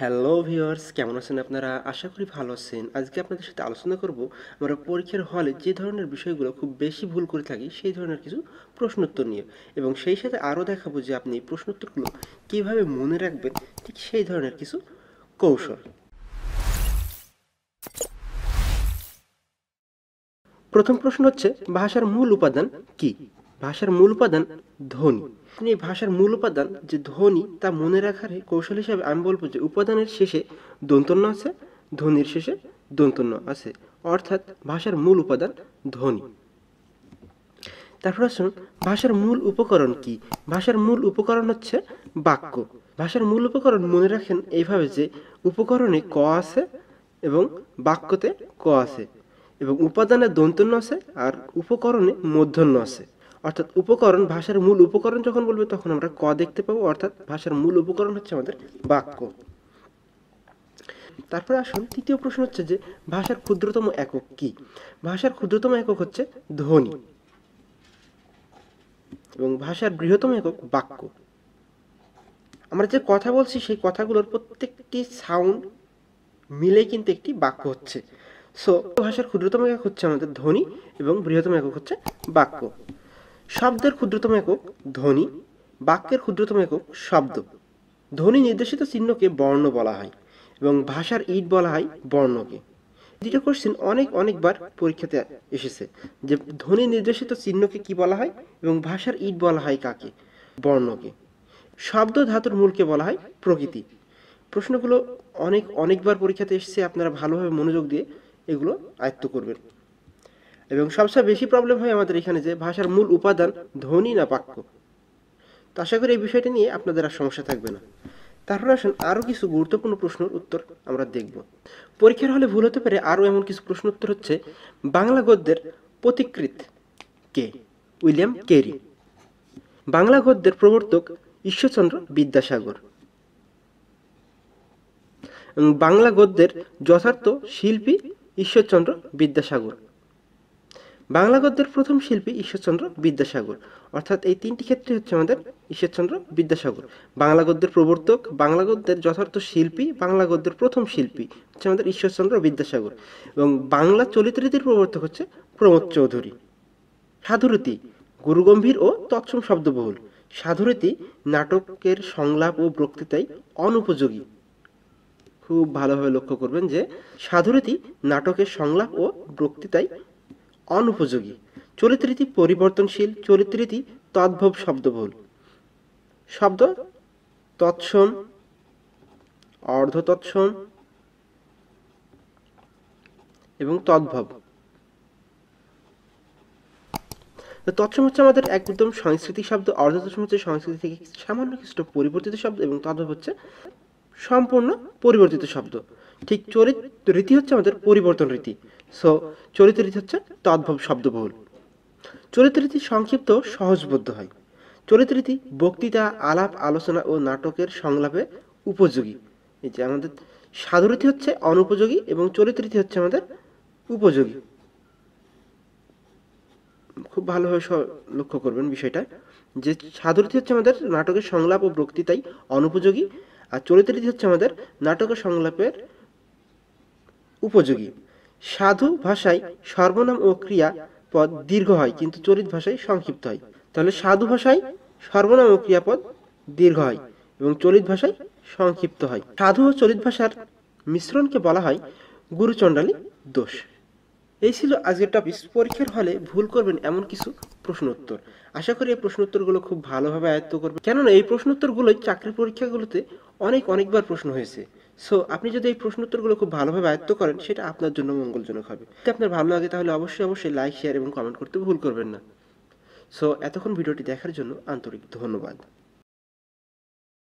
hello viewers কেমন আছেন আপনারা আশা করি ভালো আছেন আজকে আপনাদের সাথে আলোচনা করব আমরা পরীক্ষার হলে যে ধরনের বিষয়গুলো খুব বেশি ভুল করে থাকি সেই ধরনের কিছু প্রশ্নোত্তর নিয়ে এবং সেই সাথে আরও দেখাবো যে আপনি প্রশ্নোত্তরগুলো কীভাবে মনে রাখবেন ঠিক সেই ধরনের কিছু কৌশল প্রথম প্রশ্ন হচ্ছে ভাষার মূল উপাদান কি ভাষার মূল উপাদান ধ্বনি তিনি ভাষার মূল উপাদান যে ধ্বনি তা মনে রাখার কৌশল হিসাবে আমি বলবো যে উপাদানের শেষে দন্তন্য আছে ধ্বনির শেষে দন্তন্য আছে অর্থাৎ ভাষার মূল উপাদান ধ্বনি তারপর আসুন ভাষার মূল উপকরণ কি ভাষার মূল উপকরণ হচ্ছে বাক্য ভাষার মূল উপকরণ মনে রাখেন এইভাবে যে উপকরণে ক আছে এবং বাক্যতে ক আছে এবং উপাদানে দন্তন্য আছে আর উপকরণে মধ্যন্য আছে অর্থাৎ উপকরণ ভাষার মূল উপকরণ যখন বলবে তখন আমরা ক দেখতে পাবো অর্থাৎ ভাষার মূল উপকরণ হচ্ছে আমাদের বাক্য তারপরে আসুন তৃতীয় প্রশ্ন হচ্ছে যে ভাষার ক্ষুদ্রতম একক কি ভাষার ক্ষুদ্রতম একক হচ্ছে ধ্বনি এবং ভাষার বৃহত্তম একক বাক্য আমরা যে কথা বলছি সেই কথাগুলোর প্রত্যেকটি সাউন্ড মিলে কিন্তু একটি বাক্য হচ্ছে সো ভাষার ক্ষুদ্রতম একক হচ্ছে আমাদের ধ্বনি এবং বৃহত্তম একক হচ্ছে বাক্য শব্দের ক্ষুদ্রতম একক ধ্বনি বাক্যের ক্ষুদ্রতম একক শব্দ ধ্বনি নির্দেশিত চিহ্নকে বর্ণ বলা হয় এবং ভাষার ইট বলা হয় বর্ণকে দ্বিতীয় কোশ্চিন অনেক অনেকবার পরীক্ষাতে এসেছে যে ধ্বনি নির্দেশিত চিহ্নকে কি বলা হয় এবং ভাষার ইট বলা হয় কাকে বর্ণকে শব্দ ধাতুর মূলকে বলা হয় প্রকৃতি প্রশ্নগুলো অনেক অনেকবার পরীক্ষাতে এসেছে আপনারা ভালোভাবে মনোযোগ দিয়ে এগুলো আয়ত্ত করবেন এবং সবচেয়ে বেশি প্রবলেম হয় আমাদের এখানে যে ভাষার মূল উপাদান ধ্বনি না বাক্য তো আশা করি এই বিষয়টি নিয়ে আপনাদের আর সমস্যা থাকবে না তারপরে আসুন আরও কিছু গুরুত্বপূর্ণ প্রশ্নের উত্তর আমরা দেখব পরীক্ষার হলে ভুল হতে পারে আরও এমন কিছু প্রশ্ন উত্তর হচ্ছে বাংলা গদ্যের প্রতিকৃত কে উইলিয়াম কেরি বাংলা গদ্যের প্রবর্তক ঈশ্বরচন্দ্র বিদ্যাসাগর বাংলা গদ্যের যথার্থ শিল্পী ঈশ্বরচন্দ্র বিদ্যাসাগর বাংলা গদ্যের প্রথম শিল্পী ঈশ্বরচন্দ্র বিদ্যাসাগর অর্থাৎ এই তিনটি ক্ষেত্রে হচ্ছে আমাদের ঈশ্বরচন্দ্র বিদ্যাসাগর বাংলা গদ্যের প্রবর্তক বাংলা গদ্যের যথার্থ শিল্পী বাংলা গদ্যের প্রথম শিল্পী হচ্ছে আমাদের ঈশ্বরচন্দ্র বিদ্যাসাগর এবং বাংলা চলিতরীতির প্রবর্তক হচ্ছে প্রমোদ চৌধুরী সাধুরীতি গুরুগম্ভীর ও তৎসম শব্দবহুল সাধুরীতি নাটকের সংলাপ ও বক্তৃতায় অনুপযোগী খুব ভালোভাবে লক্ষ্য করবেন যে সাধুরীতি নাটকের সংলাপ ও বক্তৃতায় অনুপযোগী চরিত্রটি পরিবর্তনশীল চরিত্রটি তদ্ভব বল শব্দ তৎসম অর্ধ তৎসম এবং তদ্ভব তৎসম হচ্ছে আমাদের একদম সাংস্কৃতিক শব্দ অর্ধ তৎসম হচ্ছে সংস্কৃতি থেকে সামান্য কিছুটা পরিবর্তিত শব্দ এবং তদ্ভব হচ্ছে সম্পূর্ণ পরিবর্তিত শব্দ ঠিক চরিত্র রীতি হচ্ছে আমাদের পরিবর্তন রীতি সো চরিত্র রীতি হচ্ছে তদ্ভব শব্দবহুল চরিত্র রীতি সংক্ষিপ্ত সহজবদ্ধ হয় চরিত্র রীতি বক্তৃতা আলাপ আলোচনা ও নাটকের সংলাপে উপযোগী এই যে আমাদের রীতি হচ্ছে অনুপযোগী এবং চরিত্র রীতি হচ্ছে আমাদের উপযোগী খুব ভালোভাবে লক্ষ্য করবেন বিষয়টা যে রীতি হচ্ছে আমাদের নাটকের সংলাপ ও বক্তৃতাই অনুপযোগী আর রীতি হচ্ছে আমাদের নাটকের সংলাপের উপযোগী সাধু ভাষায় সর্বনাম ও ক্রিয়া পদ দীর্ঘ হয় কিন্তু চরিত ভাষায় সংক্ষিপ্ত হয় তাহলে সাধু ভাষায় সর্বনাম ও ক্রিয়াপদ দীর্ঘ হয় এবং চলিত ভাষায় সংক্ষিপ্ত হয় সাধু ও চলিত ভাষার মিশ্রণকে বলা হয় গুরুচণ্ডালী দোষ এই ছিল আজকের টপিক পরীক্ষার হলে ভুল করবেন এমন কিছু প্রশ্ন উত্তর আশা করি এই প্রশ্ন উত্তরগুলো খুব ভালোভাবে আয়ত্ত করবে কেননা এই প্রশ্ন উত্তরগুলোই চাকরি পরীক্ষাগুলোতে অনেক অনেকবার প্রশ্ন হয়েছে সো আপনি যদি এই প্রশ্ন উত্তরগুলো খুব ভালোভাবে আয়ত্ত করেন সেটা আপনার জন্য মঙ্গলজনক হবে যদি আপনার ভালো লাগে তাহলে অবশ্যই অবশ্যই লাইক শেয়ার এবং কমেন্ট করতে ভুল করবেন না সো এতক্ষণ ভিডিওটি দেখার জন্য আন্তরিক ধন্যবাদ